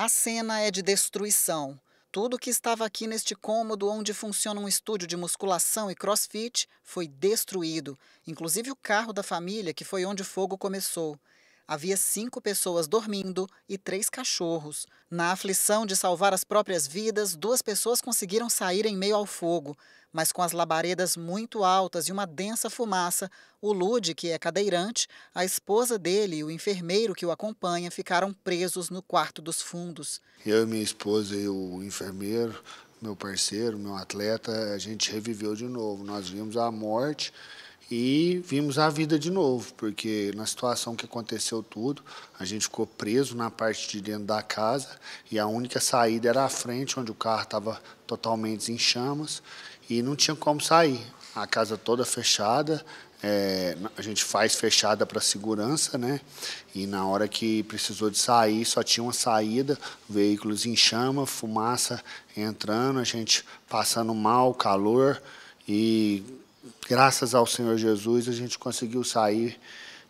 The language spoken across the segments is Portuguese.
A cena é de destruição. Tudo que estava aqui neste cômodo onde funciona um estúdio de musculação e crossfit foi destruído, inclusive o carro da família, que foi onde o fogo começou havia cinco pessoas dormindo e três cachorros. Na aflição de salvar as próprias vidas, duas pessoas conseguiram sair em meio ao fogo, mas com as labaredas muito altas e uma densa fumaça, o Lude, que é cadeirante, a esposa dele e o enfermeiro que o acompanha ficaram presos no quarto dos fundos. Eu, e minha esposa e o enfermeiro, meu parceiro, meu atleta, a gente reviveu de novo. Nós vimos a morte e vimos a vida de novo, porque na situação que aconteceu tudo, a gente ficou preso na parte de dentro da casa e a única saída era a frente, onde o carro estava totalmente em chamas e não tinha como sair. A casa toda fechada, é, a gente faz fechada para segurança, né? E na hora que precisou de sair, só tinha uma saída, veículos em chama, fumaça entrando, a gente passando mal, calor e graças ao Senhor Jesus, a gente conseguiu sair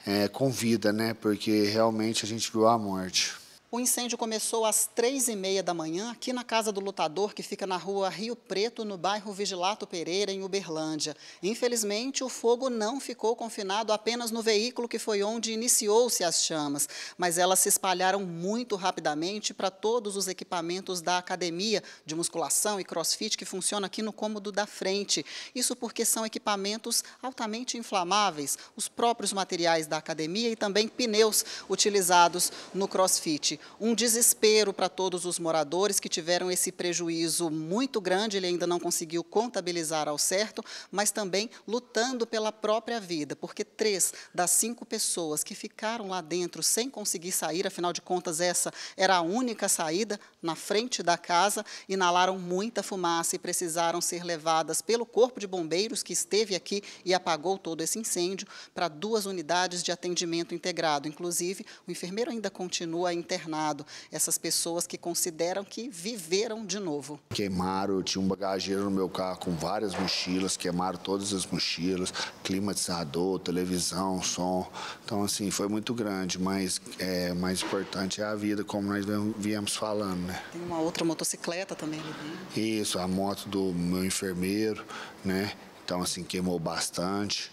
é, com vida, né? Porque realmente a gente viu a morte. O incêndio começou às três e meia da manhã, aqui na casa do lutador, que fica na rua Rio Preto, no bairro Vigilato Pereira, em Uberlândia. Infelizmente, o fogo não ficou confinado apenas no veículo que foi onde iniciou-se as chamas, mas elas se espalharam muito rapidamente para todos os equipamentos da academia de musculação e crossfit que funciona aqui no cômodo da frente. Isso porque são equipamentos altamente inflamáveis, os próprios materiais da academia e também pneus utilizados no crossfit um desespero para todos os moradores que tiveram esse prejuízo muito grande, ele ainda não conseguiu contabilizar ao certo, mas também lutando pela própria vida, porque três das cinco pessoas que ficaram lá dentro sem conseguir sair, afinal de contas, essa era a única saída na frente da casa, inalaram muita fumaça e precisaram ser levadas pelo Corpo de Bombeiros, que esteve aqui e apagou todo esse incêndio, para duas unidades de atendimento integrado. Inclusive, o enfermeiro ainda continua internado internado, essas pessoas que consideram que viveram de novo. Queimaram, eu tinha um bagageiro no meu carro com várias mochilas, queimaram todas as mochilas, climatizador, televisão, som. Então, assim, foi muito grande, mas é mais importante é a vida, como nós viemos falando, né? Tem uma outra motocicleta também ali dentro. Isso, a moto do meu enfermeiro, né? Então, assim, queimou bastante.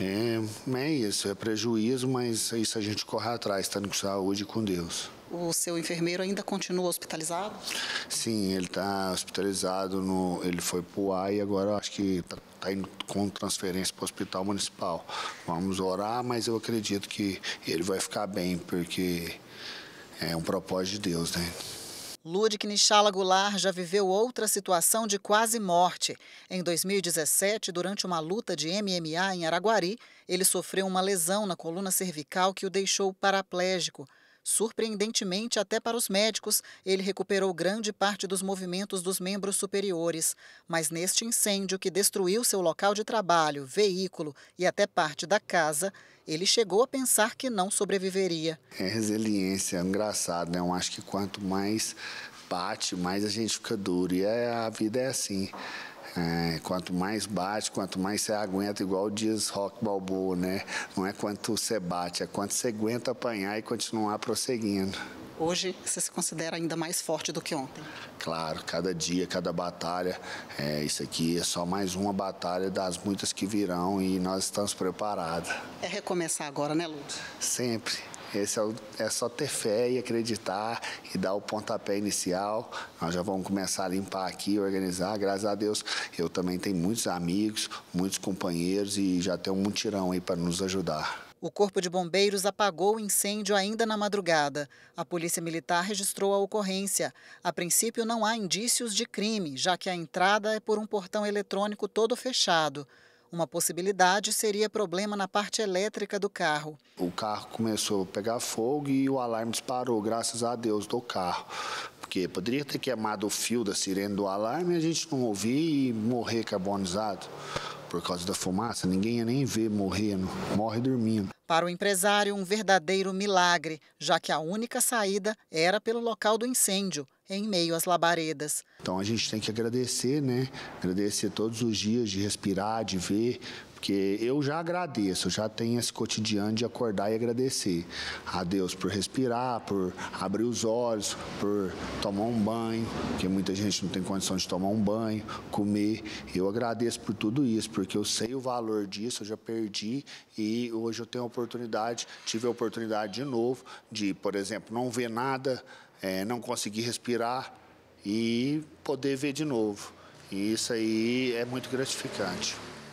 É, é isso, é prejuízo, mas é isso a gente corre atrás, estando com saúde e com Deus. O seu enfermeiro ainda continua hospitalizado? Sim, ele está hospitalizado. No, ele foi para o ar e agora acho que está tá indo com transferência para o hospital municipal. Vamos orar, mas eu acredito que ele vai ficar bem, porque é um propósito de Deus, né? Ludwig Nishala Goulart já viveu outra situação de quase morte. Em 2017, durante uma luta de MMA em Araguari, ele sofreu uma lesão na coluna cervical que o deixou paraplégico. Surpreendentemente, até para os médicos, ele recuperou grande parte dos movimentos dos membros superiores. Mas neste incêndio, que destruiu seu local de trabalho, veículo e até parte da casa, ele chegou a pensar que não sobreviveria. É resiliência, é engraçado, né? Eu acho que quanto mais bate, mais a gente fica duro. E é, a vida é assim. É, quanto mais bate, quanto mais você aguenta, igual diz Rock Balboa, né? Não é quanto você bate, é quanto você aguenta apanhar e continuar prosseguindo. Hoje você se considera ainda mais forte do que ontem? Claro, cada dia, cada batalha, é, isso aqui é só mais uma batalha das muitas que virão e nós estamos preparados. É recomeçar agora, né, Lúcio? Sempre. Esse é, o, é só ter fé e acreditar e dar o pontapé inicial. Nós já vamos começar a limpar aqui, organizar. Graças a Deus, eu também tenho muitos amigos, muitos companheiros e já tenho um mutirão aí para nos ajudar. O Corpo de Bombeiros apagou o incêndio ainda na madrugada. A Polícia Militar registrou a ocorrência. A princípio, não há indícios de crime, já que a entrada é por um portão eletrônico todo fechado. Uma possibilidade seria problema na parte elétrica do carro. O carro começou a pegar fogo e o alarme disparou, graças a Deus, do carro. Porque poderia ter queimado o fio da sirene do alarme e a gente não ouvir e morrer carbonizado por causa da fumaça, ninguém ia nem ver morrendo, morre dormindo. Para o empresário, um verdadeiro milagre, já que a única saída era pelo local do incêndio, em meio às labaredas. Então a gente tem que agradecer, né? Agradecer todos os dias de respirar, de ver, porque eu já agradeço, já tenho esse cotidiano de acordar e agradecer a Deus por respirar, por abrir os olhos, por tomar um banho, porque muita gente não tem condição de tomar um banho, comer. Eu agradeço por tudo isso, porque eu sei o valor disso, eu já perdi e hoje eu tenho a oportunidade, tive a oportunidade de novo de, por exemplo, não ver nada é, não conseguir respirar e poder ver de novo. E isso aí é muito gratificante.